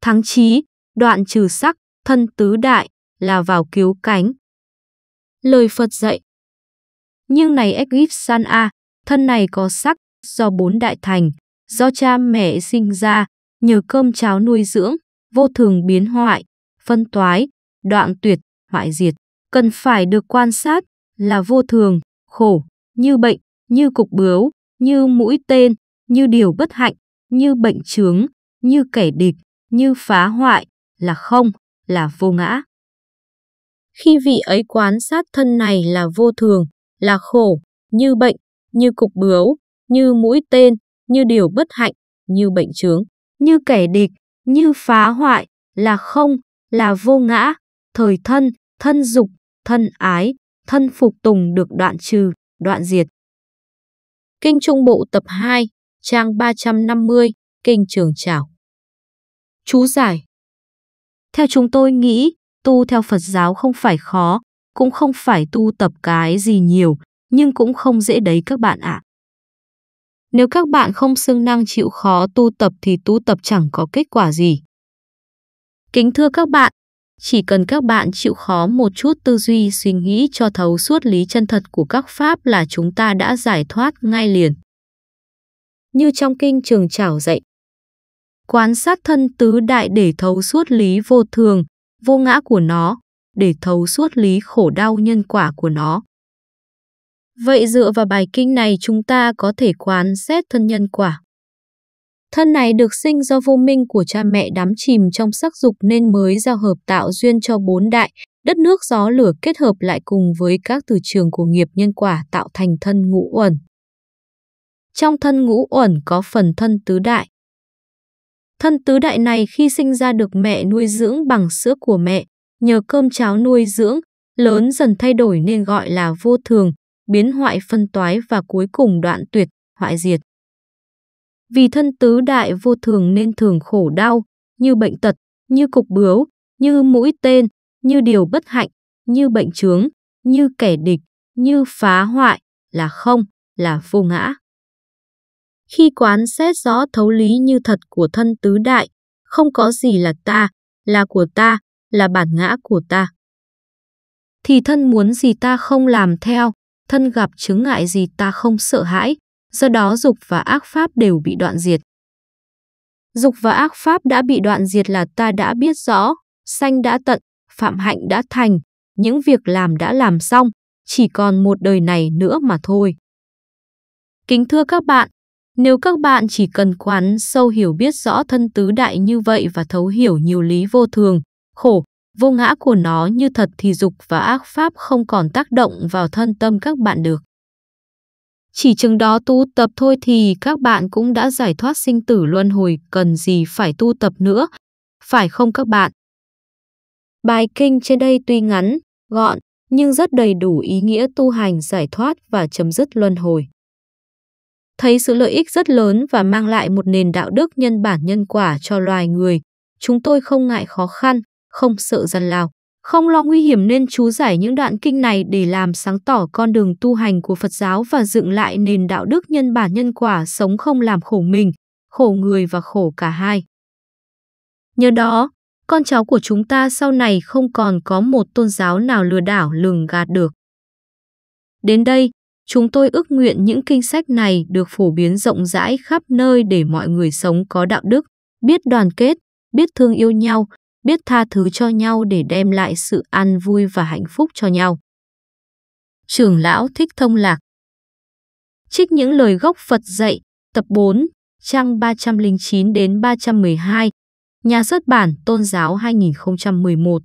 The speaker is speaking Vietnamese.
thắng trí, đoạn trừ sắc, thân tứ đại, là vào cứu cánh. Lời Phật dạy Nhưng này Ekip San A, thân này có sắc, do bốn đại thành, do cha mẹ sinh ra, nhờ cơm cháo nuôi dưỡng, vô thường biến hoại, phân toái, đoạn tuyệt, hoại diệt. Cần phải được quan sát là vô thường, khổ, như bệnh, như cục bướu, như mũi tên, như điều bất hạnh, như bệnh chướng, như kẻ địch, như phá hoại, là không, là vô ngã. Khi vị ấy quán sát thân này là vô thường, là khổ, như bệnh, như cục bướu, như mũi tên, như điều bất hạnh, như bệnh chướng, như kẻ địch, như phá hoại, là không, là vô ngã, thời thân, thân dục, thân ái, thân phục tùng được đoạn trừ, đoạn diệt. Kinh Trung Bộ tập 2, trang 350, Kinh Trường Trảo chú giải. Theo chúng tôi nghĩ, tu theo Phật giáo không phải khó, cũng không phải tu tập cái gì nhiều, nhưng cũng không dễ đấy các bạn ạ. À. Nếu các bạn không xương năng chịu khó tu tập thì tu tập chẳng có kết quả gì. Kính thưa các bạn, chỉ cần các bạn chịu khó một chút tư duy suy nghĩ cho thấu suốt lý chân thật của các pháp là chúng ta đã giải thoát ngay liền. Như trong kinh trường trảo dạy, quán sát thân tứ đại để thấu suốt lý vô thường, vô ngã của nó, để thấu suốt lý khổ đau nhân quả của nó. Vậy dựa vào bài kinh này chúng ta có thể quán xét thân nhân quả. Thân này được sinh do vô minh của cha mẹ đắm chìm trong sắc dục nên mới giao hợp tạo duyên cho bốn đại, đất nước gió lửa kết hợp lại cùng với các từ trường của nghiệp nhân quả tạo thành thân ngũ uẩn. Trong thân ngũ uẩn có phần thân tứ đại, Thân tứ đại này khi sinh ra được mẹ nuôi dưỡng bằng sữa của mẹ, nhờ cơm cháo nuôi dưỡng, lớn dần thay đổi nên gọi là vô thường, biến hoại phân toái và cuối cùng đoạn tuyệt, hoại diệt. Vì thân tứ đại vô thường nên thường khổ đau, như bệnh tật, như cục bướu, như mũi tên, như điều bất hạnh, như bệnh chướng, như kẻ địch, như phá hoại, là không, là vô ngã khi quán xét rõ thấu lý như thật của thân tứ đại, không có gì là ta, là của ta, là bản ngã của ta. Thì thân muốn gì ta không làm theo, thân gặp chứng ngại gì ta không sợ hãi, do đó dục và ác pháp đều bị đoạn diệt. Dục và ác pháp đã bị đoạn diệt là ta đã biết rõ, sanh đã tận, phạm hạnh đã thành, những việc làm đã làm xong, chỉ còn một đời này nữa mà thôi. Kính thưa các bạn, nếu các bạn chỉ cần quán sâu hiểu biết rõ thân tứ đại như vậy và thấu hiểu nhiều lý vô thường, khổ, vô ngã của nó như thật thì dục và ác pháp không còn tác động vào thân tâm các bạn được. Chỉ chừng đó tu tập thôi thì các bạn cũng đã giải thoát sinh tử luân hồi, cần gì phải tu tập nữa, phải không các bạn? Bài kinh trên đây tuy ngắn, gọn, nhưng rất đầy đủ ý nghĩa tu hành giải thoát và chấm dứt luân hồi thấy sự lợi ích rất lớn và mang lại một nền đạo đức nhân bản nhân quả cho loài người. Chúng tôi không ngại khó khăn, không sợ gian lao, không lo nguy hiểm nên chú giải những đoạn kinh này để làm sáng tỏ con đường tu hành của Phật giáo và dựng lại nền đạo đức nhân bản nhân quả sống không làm khổ mình, khổ người và khổ cả hai. Nhờ đó, con cháu của chúng ta sau này không còn có một tôn giáo nào lừa đảo lường gạt được. Đến đây, Chúng tôi ước nguyện những kinh sách này được phổ biến rộng rãi khắp nơi để mọi người sống có đạo đức, biết đoàn kết, biết thương yêu nhau, biết tha thứ cho nhau để đem lại sự an vui và hạnh phúc cho nhau. Trường lão Thích Thông Lạc Trích những lời gốc Phật dạy, tập 4, trang 309 đến 312, nhà xuất bản Tôn giáo 2011.